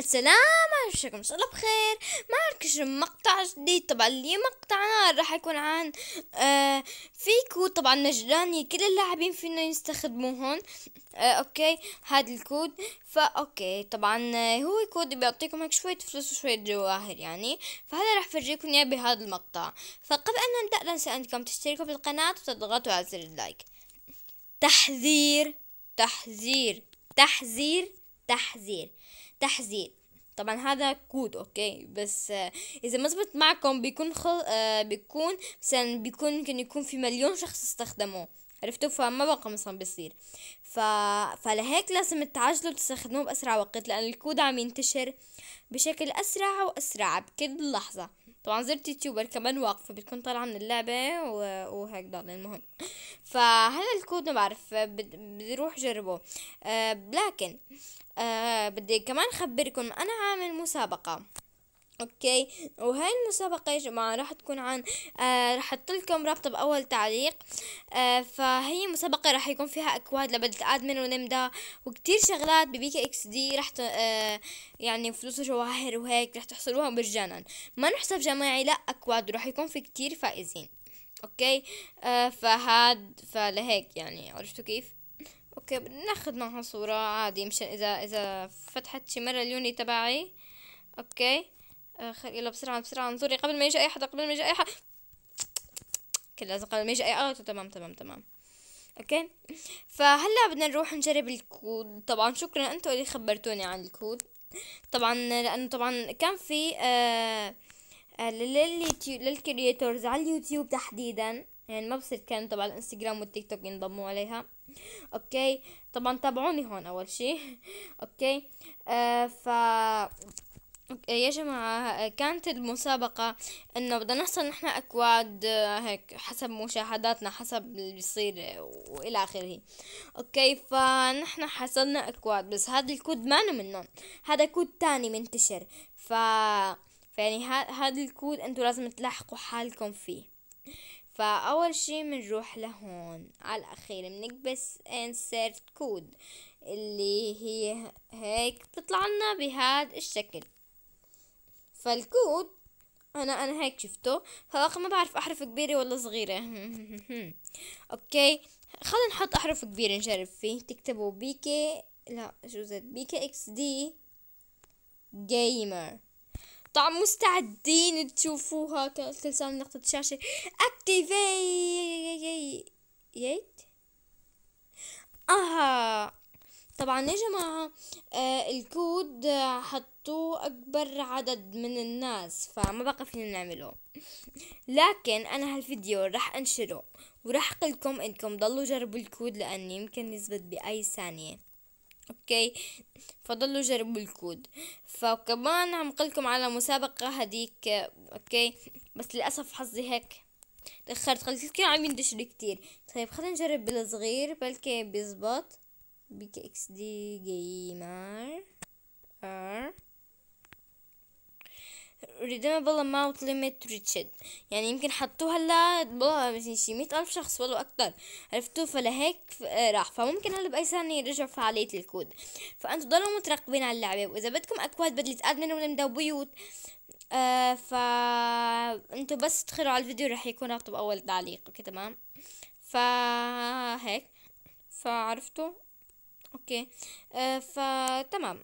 السلام عليكم ان شاء الله بخير معكم مقطع جديد طبعا اللي مقطعنا راح يكون عن آه في كود طبعا نجراني كل اللاعبين فينا يستخدموهن آه اوكي هذا الكود فا اوكي طبعا آه، هو كود بيعطيكم هيك شوية فلوس وشوية جواهر يعني فهذا راح فرجيكم اياه بهذا المقطع فقبل ان نبدأ لا ننسى انكم تشتركوا في القناة وتضغطوا على زر اللايك تحذير تحذير تحذير تحذير تحذير طبعا هذا كود اوكي بس آه، اذا ما زبط معكم بيكون خل... آه، بيكون مثلا بيكون يمكن يكون في مليون شخص استخدموه عرفتوا فما بقى مثلا بيصير ف... فلهيك لازم تعجلوا تستخدموه باسرع وقت لان الكود عم ينتشر بشكل اسرع واسرع بكل لحظه طبعا زرت يوتيوبر كمان واقفة بتكون طالعة من اللعبة و... وهكذا المهم فهذا الكود ما بعرف بدي روح جربه آه لكن آه بدي كمان اخبركم انا عامل مسابقة اوكي وهاي المسابقة يا جماعة راح تكون عن آه راح احط لكم رابط باول تعليق آه فهي مسابقة راح يكون فيها اكواد لبدلة ادمن ونمدا وكتير شغلات ببيكا اكس دي راح آه يعني فلوس وجواهر وهيك راح تحصلوها مجانا ما نحسب جماعي لا اكواد وراح يكون في كتير فائزين اوكي آه فهاد فلهيك يعني عرفتوا كيف؟ اوكي بدنا ناخذ معها صورة عادي مشان اذا اذا فتحت شي مرة اليوني تبعي اوكي آه، خل... يلا بسرعة بسرعة انظري قبل ما يجي أي حدا قبل ما يجي أي حدا كل لازم قبل ما يجي أي آه تمام تمام تمام اوكي فهلا بدنا نروح نجرب الكود طبعا شكرا انتم اللي خبرتوني عن الكود طبعا لانه طبعا كان في آه, آه، للكرييتورز على اليوتيوب تحديدا يعني ما بصير كان تبع الانستغرام والتيك توك ينضموا عليها اوكي طبعا تابعوني هون اول شيء اوكي آه ف يا جماعة كانت المسابقة انه بدنا نحصل نحن اكواد آه، هيك حسب مشاهداتنا حسب اللي بيصير آه، والى اخره اوكي فنحن حصلنا اكواد بس هذا الكود ما منهم هذا كود تاني منتشر ف يعني هذا الكود انتو لازم تلاحقوا حالكم فيه فاول شي بنروح لهون على الاخير بنكبس insert كود اللي هي هيك بتطلع لنا بهذا الشكل فالكود انا انا هيك شفته فوق ما بعرف احرف كبيره ولا صغيره اوكي خلينا نحط احرف كبيره نجرب فيه تكتبوا بيكي لا شو زد بيكي اكس دي جيمر طبعا مستعدين تشوفوها تلسان نقطة شاشة اكتيفيت اها طبعا يا جماعة آه الكود حط يغطوه أكبر عدد من الناس فما بقى فينا نعمله لكن أنا هالفيديو راح أنشره وراح قلكم إنكم ضلوا جربوا الكود لأن يمكن يثبت بأي ثانية أوكي فضلوا جربوا الكود فكمان عم قلكم على مسابقة هديك أوكي بس للأسف حظي هيك تأخرت خلص الكل عم ينتشر كتير طيب خلينا نجرب بالصغير بلكي بيزبط بيك اكس دي جيمر redeemable amount limit reached يعني يمكن حطوها هلا شي مئة ألف شخص والله أكتر عرفتوا فلهيك راح فممكن هلا بأي ثانية يرجع فعالية الكود فأنتوا ضلوا متراقبين على اللعبة وإذا بدكم أكواد بدلة أدمن ولمدة وبيوت آه فأنتوا بس تدخلوا على الفيديو رح يكون رابطه بأول تعليق أوكي تمام فهيك فعرفتوا اوكي آه فتمام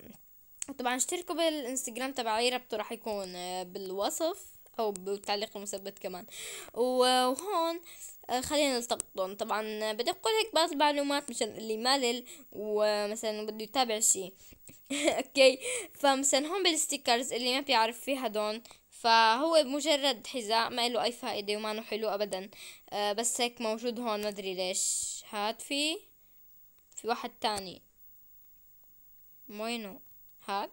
طبعا اشتركوا بالانستجرام تبع رابطه راح يكون آه، بالوصف او بالتعليق المثبت كمان وهون آه، خلينا نلتقطهم طبعا آه، بدي اقول هيك بعض المعلومات مشان اللي مالل ومثلا بده يتابع شيء اوكي فمثلا هون بالستيكرز اللي ما بيعرف فيه هدول فهو مجرد حذاء ما له اي فائده وما حلو ابدا بس هيك موجود هون ما ادري ليش هات في في واحد تاني وينه هاد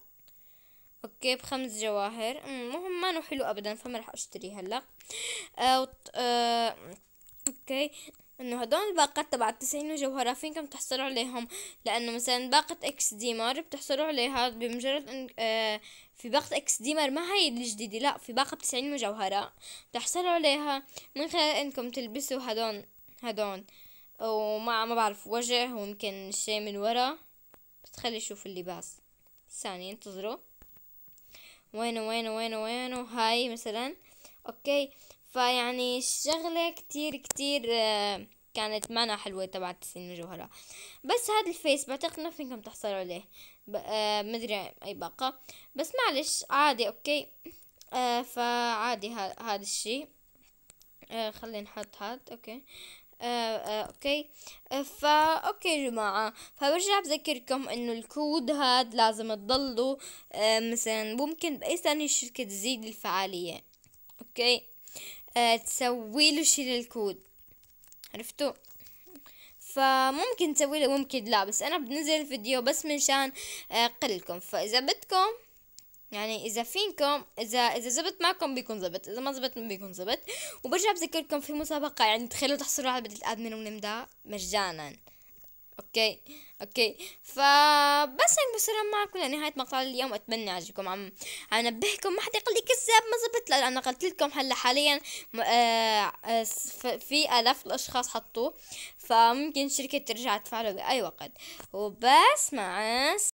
اوكي بخمس جواهر المهم ما حلو ابدا فما راح اشتري هلا آه آه اوكي انه هدول الباقات تبع التسعين جوهرة فينكم تحصلوا عليهم لانه مثلا باقة اكس ديمر بتحصلوا عليها بمجرد ان آه في باقة اكس ديمر ما هي الجديدة لا في باقة تسعين مجوهرة تحصلوا عليها من خلال انكم تلبسوا هدون هدون ومع ما بعرف وجه ويمكن شي من ورا بس خلي اللباس ثانية انتظروا وينه وينه وينه وينه هاي مثلا اوكي فيعني الشغلة كتير كتير آه، كانت مانا حلوة تبعت تسنين الجوهرة بس هذا الفيس بعتقد ما فيكم تحصلوا عليه آه، مدري اي باقة بس معلش عادي اوكي آه، فعادي هذا الشي خلينا نحط هاد اوكي آه آه اوكي آه، فا اوكي يا جماعة فبرجع بذكركم انه الكود هاد لازم تضلوا آه مثلا ممكن باي ثانية شركة تزيد الفعالية اوكي آه تسوي له شي للكود عرفتوا فممكن تسوي له ممكن لا بس انا بنزل فيديو بس منشان اقلكم فاذا بدكم يعني اذا فينكم اذا اذا زبط معكم بيكون زبط اذا ما زبط ما بيكون زبط وبرجع بذكركم في مسابقه يعني تخيلوا تحصلوا على بدله ادمن ونمدا مجانا اوكي اوكي فبس هيك يعني بصير معكم لنهايه مقطع اليوم اتمنى يعجبكم عم عم نبهكم ما حدا يقول لي كذاب ما زبط لأ انا قلت لكم هلا حاليا آه، آه، في الاف الاشخاص حطوه فممكن الشركه ترجع تفعله باي وقت وبس مع